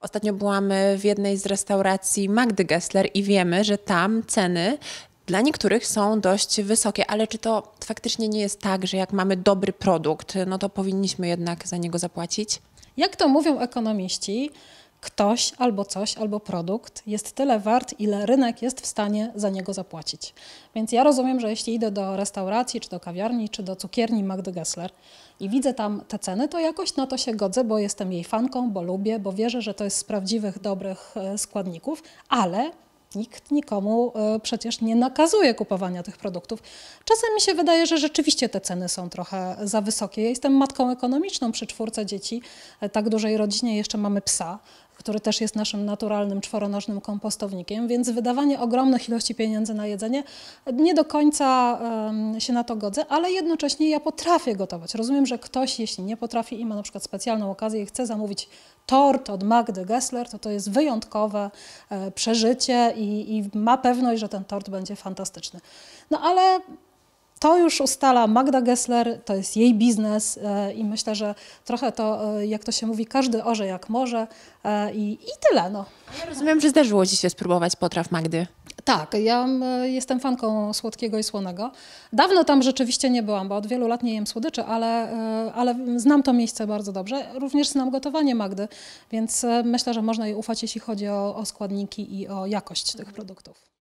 Ostatnio byłam w jednej z restauracji Magdy Gessler i wiemy, że tam ceny dla niektórych są dość wysokie, ale czy to faktycznie nie jest tak, że jak mamy dobry produkt, no to powinniśmy jednak za niego zapłacić? Jak to mówią ekonomiści, ktoś albo coś, albo produkt jest tyle wart, ile rynek jest w stanie za niego zapłacić. Więc ja rozumiem, że jeśli idę do restauracji, czy do kawiarni, czy do cukierni Magdy Gessler i widzę tam te ceny, to jakoś na to się godzę, bo jestem jej fanką, bo lubię, bo wierzę, że to jest z prawdziwych, dobrych e, składników, ale nikt nikomu e, przecież nie nakazuje kupowania tych produktów. Czasem mi się wydaje, że rzeczywiście te ceny są trochę za wysokie. Ja jestem matką ekonomiczną przy czwórce dzieci, e, tak dużej rodzinie jeszcze mamy psa, który też jest naszym naturalnym czworonożnym kompostownikiem, więc wydawanie ogromnych ilości pieniędzy na jedzenie nie do końca um, się na to godzę, ale jednocześnie ja potrafię gotować. Rozumiem, że ktoś, jeśli nie potrafi i ma na przykład specjalną okazję i chce zamówić tort od Magdy Gessler, to to jest wyjątkowe e, przeżycie i, i ma pewność, że ten tort będzie fantastyczny. No ale to już ustala Magda Gessler, to jest jej biznes e, i myślę, że trochę to, e, jak to się mówi, każdy orze jak może e, i, i tyle. No. Ja rozumiem, że zdarzyło Ci się spróbować potraw Magdy. Tak, ja jestem fanką słodkiego i słonego. Dawno tam rzeczywiście nie byłam, bo od wielu lat nie jem słodyczy, ale, ale znam to miejsce bardzo dobrze. Również znam gotowanie Magdy, więc myślę, że można jej ufać, jeśli chodzi o, o składniki i o jakość tych produktów.